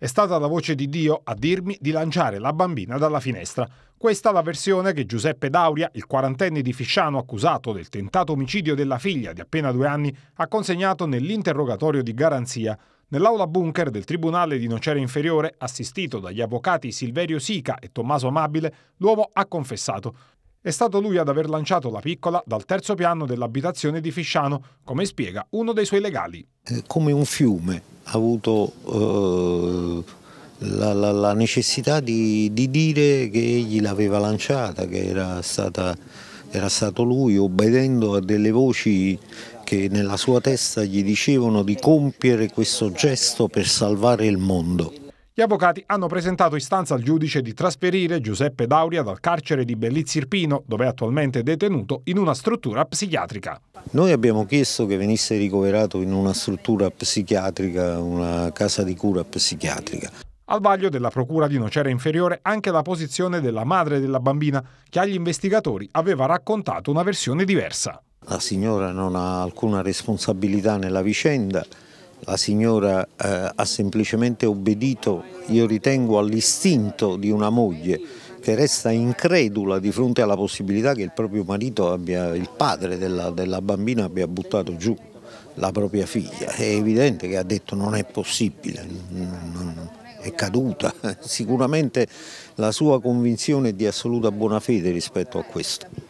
È stata la voce di Dio a dirmi di lanciare la bambina dalla finestra. Questa è la versione che Giuseppe Dauria, il quarantenne di Fisciano accusato del tentato omicidio della figlia di appena due anni, ha consegnato nell'interrogatorio di garanzia. Nell'aula bunker del Tribunale di Nocera Inferiore, assistito dagli avvocati Silverio Sica e Tommaso Amabile, l'uomo ha confessato. È stato lui ad aver lanciato la piccola dal terzo piano dell'abitazione di Fisciano, come spiega uno dei suoi legali. Eh, come un fiume avuto eh, la, la, la, necessità di, di, dire che egli l'aveva lanciata, che era, stata, era stato lui, obbedendo a delle voci che nella sua testa gli dicevano di compiere questo gesto per salvare il mondo. Gli avvocati hanno presentato istanza al giudice di trasferire Giuseppe Dauria dal carcere di Bellizzirpino, dove è attualmente detenuto, in una struttura psichiatrica. Noi abbiamo chiesto che venisse ricoverato in una struttura psichiatrica, una casa di cura psichiatrica. Al vaglio della Procura di Nocera Inferiore anche la posizione della madre della bambina, che agli investigatori aveva raccontato una versione diversa. La signora non ha alcuna responsabilità nella vicenda, la signora eh, ha semplicemente obbedito, io ritengo, all'istinto di una moglie che resta incredula di fronte alla possibilità che il proprio marito, abbia, il padre della, della bambina abbia buttato giù la propria figlia. È evidente che ha detto non è possibile, è caduta. Sicuramente la sua convinzione è di assoluta buona fede rispetto a questo.